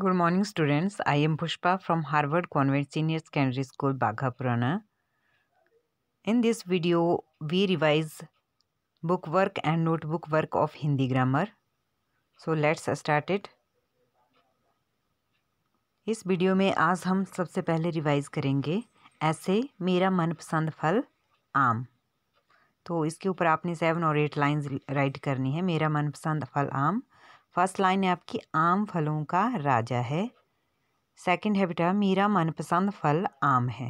good morning students I am Pushpa from Harvard convent senior secondary school Baghapurana in this video we revise book work and note book work of Hindi grammar so let's start it इस video में आज हम सबसे पहले revise करेंगे ऐसे मेरा मनपसंद फल आम तो इसके ऊपर आपने सेवन और एट लाइन्स राइट करनी है मेरा मनपसंद फल आम फर्स्ट लाइन है आपकी आम फलों का राजा है सेकंड है बेटा मेरा मनपसंद फल आम है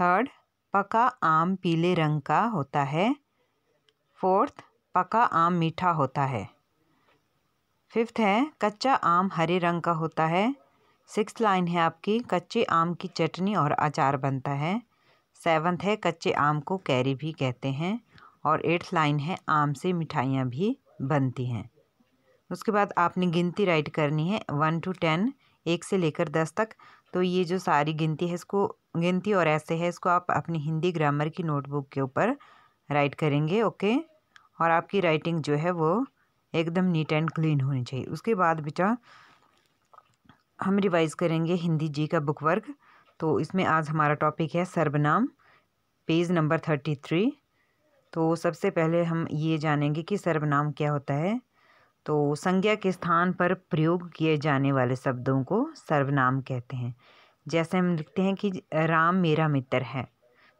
थर्ड पका आम पीले रंग का होता है फोर्थ पका आम मीठा होता है फिफ्थ है कच्चा आम हरे रंग का होता है सिक्स लाइन है आपकी कच्चे आम की चटनी और अचार बनता है सेवन्थ है कच्चे आम को कैरी भी कहते हैं और एट्थ लाइन है आम से मिठाइयाँ भी बनती हैं उसके बाद आपने गिनती राइट करनी है वन टू टेन एक से लेकर दस तक तो ये जो सारी गिनती है इसको गिनती और ऐसे है इसको आप अपनी हिंदी ग्रामर की नोटबुक के ऊपर राइट करेंगे ओके और आपकी राइटिंग जो है वो एकदम नीट एंड क्लीन होनी चाहिए उसके बाद बेटा हम रिवाइज करेंगे हिंदी जी का बुक वर्क तो इसमें आज हमारा टॉपिक है सर्वनाम पेज नंबर थर्टी थ्री तो सबसे पहले हम ये जानेंगे कि सर्वनाम क्या होता है तो संज्ञा के स्थान पर प्रयोग किए जाने वाले शब्दों को सर्वनाम कहते हैं जैसे हम लिखते हैं कि राम मेरा मित्र है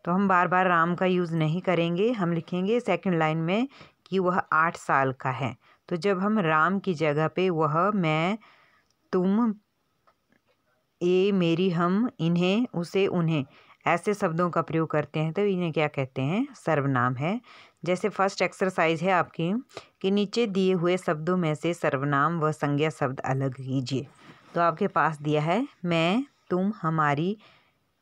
तो हम बार बार राम का यूज़ नहीं करेंगे हम लिखेंगे सेकंड लाइन में कि वह आठ साल का है तो जब हम राम की जगह पे वह मैं तुम ए मेरी हम इन्हें उसे उन्हें ऐसे शब्दों का प्रयोग करते हैं तो इन्हें क्या कहते हैं सर्वनाम है जैसे फर्स्ट एक्सरसाइज है आपकी कि नीचे दिए हुए शब्दों में से सर्वनाम व संज्ञा शब्द अलग कीजिए तो आपके पास दिया है मैं तुम हमारी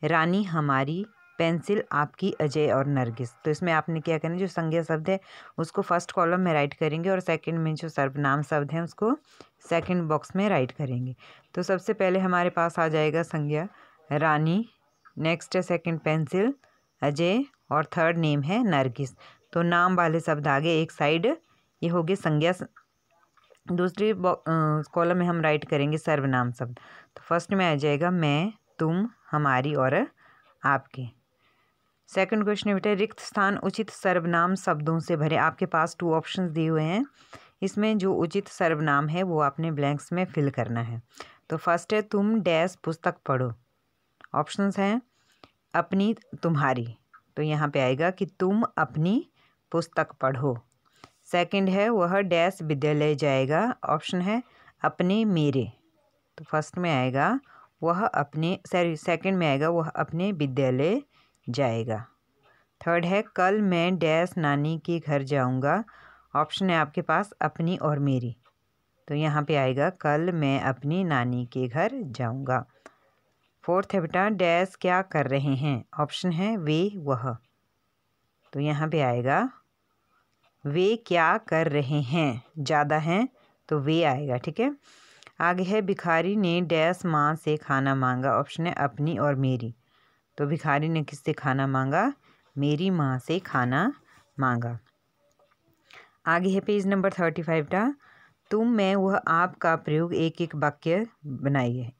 रानी हमारी पेंसिल आपकी अजय और नरगिस तो इसमें आपने क्या करना जो संज्ञा शब्द है उसको फर्स्ट कॉलम में राइट करेंगे और सेकंड में जो सर्वनाम शब्द है उसको सेकंड बॉक्स में राइट करेंगे तो सबसे पहले हमारे पास आ जाएगा संज्ञा रानी नेक्स्ट है सेकंड पेंसिल अजय और थर्ड नेम है नरगिस तो नाम वाले शब्द आगे एक साइड ये हो गए संज्ञा दूसरी कॉलम में हम राइट करेंगे सर्वनाम शब्द तो फर्स्ट में आ जाएगा मैं तुम हमारी और आपके सेकंड क्वेश्चन बेटा रिक्त स्थान उचित सर्वनाम शब्दों से भरे आपके पास टू ऑप्शंस दिए हुए हैं इसमें जो उचित सर्वनाम है वो आपने ब्लैंक्स में फिल करना है तो फर्स्ट है तुम डैश पुस्तक पढ़ो ऑप्शंस हैं अपनी तुम्हारी तो यहाँ पे आएगा कि तुम अपनी पुस्तक पढ़ो सेकंड है वह डैश विद्यालय जाएगा ऑप्शन है अपने मेरे तो फर्स्ट में आएगा वह अपने सॉरी सेकंड में आएगा वह अपने विद्यालय जाएगा थर्ड है कल मैं डैश नानी के घर जाऊंगा ऑप्शन है आपके पास अपनी और मेरी तो यहाँ पे आएगा कल मैं अपनी नानी के घर जाऊंगा फोर्थ है बेटा डैश क्या कर रहे हैं ऑप्शन है वे वह तो यहाँ पे आएगा वे क्या कर रहे हैं ज़्यादा हैं तो वे आएगा ठीक है आगे है भिखारी ने डैस माँ से खाना मांगा ऑप्शन है अपनी और मेरी तो भिखारी ने किससे खाना मांगा मेरी माँ से खाना मांगा आगे है पेज नंबर थर्टी फाइव का तुम मैं वह आप का प्रयोग एक एक वाक्य बनाइए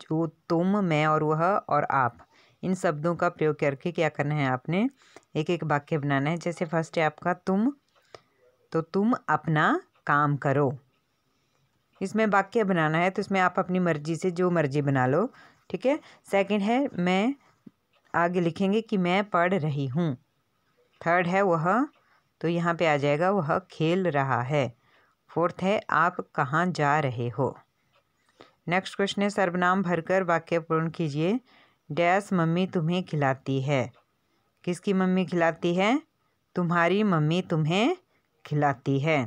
जो तुम मैं और वह और आप इन शब्दों का प्रयोग करके क्या करना है आपने एक एक वाक्य बनाना है जैसे फर्स्ट है आपका तुम तो तुम अपना काम करो इसमें वाक्य बनाना है तो इसमें आप अपनी मर्जी से जो मर्जी बना लो ठीक है सेकंड है मैं आगे लिखेंगे कि मैं पढ़ रही हूँ थर्ड है वह तो यहाँ पे आ जाएगा वह खेल रहा है फोर्थ है आप कहाँ जा रहे हो नेक्स्ट क्वेश्चन है सर्वनाम भरकर वाक्य पूर्ण कीजिए डैश मम्मी तुम्हें खिलाती है किसकी मम्मी खिलाती है तुम्हारी मम्मी तुम्हें खिलाती है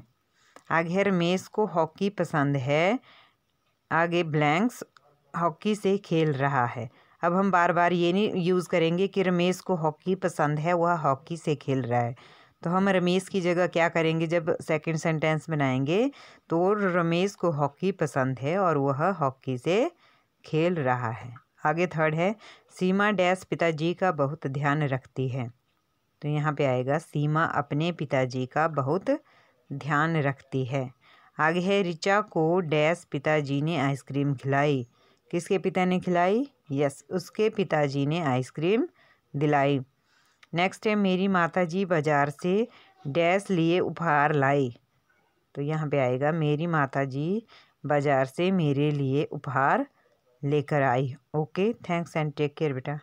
आगे रमेश को हॉकी पसंद है आगे ब्लैंक्स हॉकी से खेल रहा है अब हम बार बार ये नहीं यूज़ करेंगे कि रमेश को हॉकी पसंद है वह हॉकी से खेल रहा है तो हम रमेश की जगह क्या करेंगे जब सेकंड सेंटेंस बनाएंगे तो रमेश को हॉकी पसंद है और वह हॉकी से खेल रहा है आगे थर्ड है सीमा डैश पिताजी का बहुत ध्यान रखती है तो यहाँ पे आएगा सीमा अपने पिताजी का बहुत ध्यान रखती है आगे है रिचा को डैश पिताजी ने आइसक्रीम खिलाई किसके पिता ने खिलाई यस उसके पिताजी ने आइसक्रीम दिलाई नेक्स्ट है मेरी माताजी बाज़ार से डैश लिए उपहार लाई तो यहाँ पे आएगा मेरी माताजी बाज़ार से मेरे लिए उपहार लेकर आई okay thanks and take care बेटा